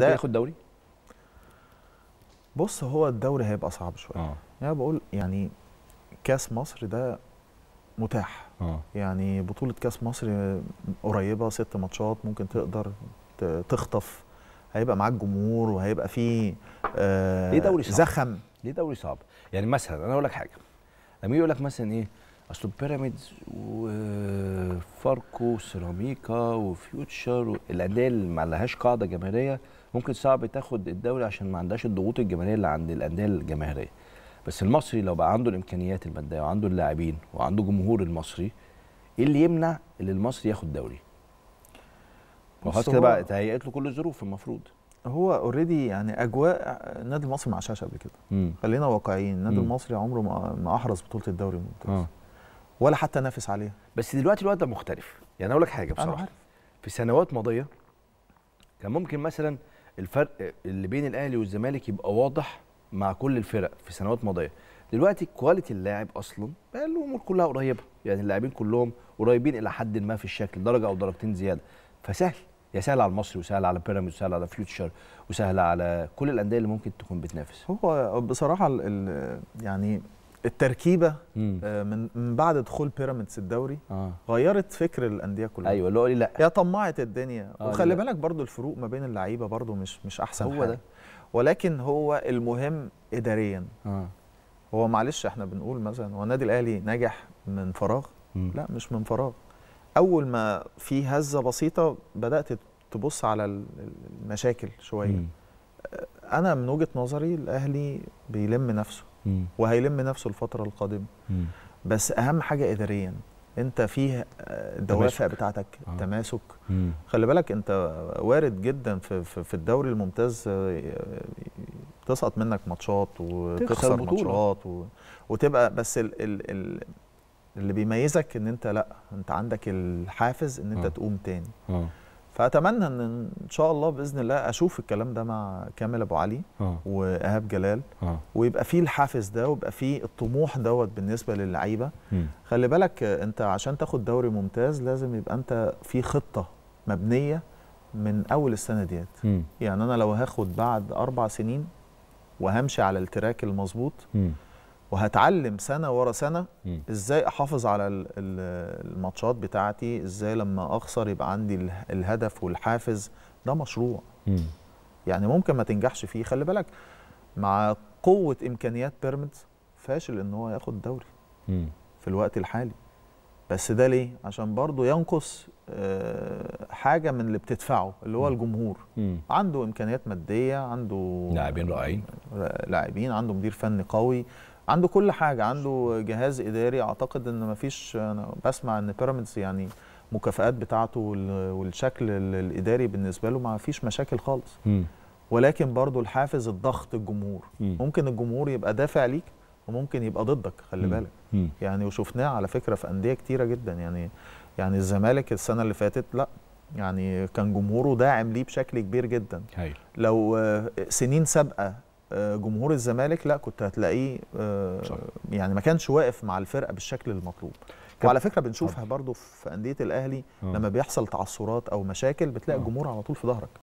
ممكن ياخد دوري؟ بص هو الدوري هيبقى صعب شويه آه. يعني بقول يعني كاس مصر ده متاح آه. يعني بطوله كاس مصر قريبه ست ماتشات ممكن تقدر تخطف هيبقى معاك جمهور وهيبقى فيه آه ليه دوري صعب؟ زخم ليه دوري صعب؟ يعني مثلا انا اقول لك حاجه لما يجي يقول لك مثلا ايه اصل بيراميدز وفاركو وسيراميكا وفيوتشر الانديه اللي ما لهاش قاعده جماهيريه ممكن صعب تاخد الدوري عشان ما عندهاش الضغوط الجماهيريه اللي عند الانديه الجماهيريه بس المصري لو بقى عنده الامكانيات الماديه وعنده اللاعبين وعنده جمهور المصري ايه اللي يمنع ان المصري ياخد دوري؟ وخلاص كده بقى تهيأت له كل الظروف المفروض هو اوريدي يعني اجواء النادي المصري ما عاشهاش قبل كده مم. خلينا واقعيين النادي المصري عمره ما احرز بطوله الدوري الممتاز آه. ولا حتى نافس عليها بس دلوقتي الوضع مختلف يعني اقول لك حاجه بصراحه في سنوات ماضيه كان ممكن مثلا الفرق اللي بين الاهلي والزمالك يبقى واضح مع كل الفرق في سنوات ماضيه دلوقتي كواليتي اللاعب اصلا بقى الامور كلها قريبه يعني اللاعبين كلهم قريبين الى حد ما في الشكل درجه او درجتين زياده فسهل يا سهل على المصري وسهل على بيراميدز وسهل على فيوتشر وسهل على كل الانديه اللي ممكن تكون بتنافس هو بصراحه يعني التركيبه مم. آه، من من بعد دخول بيراميدز الدوري آه. غيرت فكر الانديه كلها ايوه اللي لا يا طمعت الدنيا آه وخلي بالك برضو الفروق ما بين اللعيبه برضو مش مش احسن هو حاجة. ده ولكن هو المهم اداريا آه. هو معلش احنا بنقول مثلا هو النادي الاهلي نجح من فراغ مم. لا مش من فراغ اول ما في هزه بسيطه بدات تبص على المشاكل شويه مم. آه، انا من وجهه نظري الاهلي بيلم نفسه وهيلم نفسه الفتره القادمه بس اهم حاجه اداريا انت فيه الدوافع بتاعتك آه. تماسك مم. خلي بالك انت وارد جدا في في الدوري الممتاز آه، تسقط منك ماتشات وتخسر ماتشات و... وتبقى بس ال... ال... ال... اللي بيميزك ان انت لا انت عندك الحافز ان انت آه. تقوم تاني آه. فاتمنى ان ان شاء الله باذن الله اشوف الكلام ده مع كامل ابو علي آه. وايهاب جلال أوه. ويبقى فيه الحافز ده ويبقى فيه الطموح دوت بالنسبه للعيبه خلي بالك انت عشان تاخد دوري ممتاز لازم يبقى انت في خطه مبنيه من اول السنه ديت يعني انا لو هاخد بعد اربع سنين وهمشي على التراك المظبوط وهتعلم سنه ورا سنه ازاي احافظ على الماتشات بتاعتي ازاي لما اخسر يبقى عندي الهدف والحافز ده مشروع يعني ممكن ما تنجحش فيه خلي بالك مع قوه امكانيات بيراميدز فاشل ان هو ياخد الدوري في الوقت الحالي بس ده ليه عشان برضه ينقص آه، حاجه من اللي بتدفعه اللي هو الجمهور مم. عنده امكانيات ماديه عنده لاعبين رائعين لاعبين عنده مدير فني قوي عنده كل حاجه عنده جهاز اداري اعتقد ان ما فيش انا بسمع ان بيراميدز يعني مكافئات بتاعته والشكل الاداري بالنسبه له ما فيش مشاكل خالص م. ولكن برضه الحافز الضغط الجمهور م. ممكن الجمهور يبقى دافع ليك وممكن يبقى ضدك خلي م. بالك م. يعني وشفناه على فكره في انديه كتيره جدا يعني يعني الزمالك السنه اللي فاتت لا يعني كان جمهوره داعم ليه بشكل كبير جدا هي. لو سنين سابقه آه، جمهور الزمالك لا كنت هتلاقيه آه، يعني ما كانش واقف مع الفرقه بالشكل المطلوب وعلى فكره بنشوفها برضو في انديه الاهلي آه. لما بيحصل تعثرات او مشاكل بتلاقي الجمهور على طول في ظهرك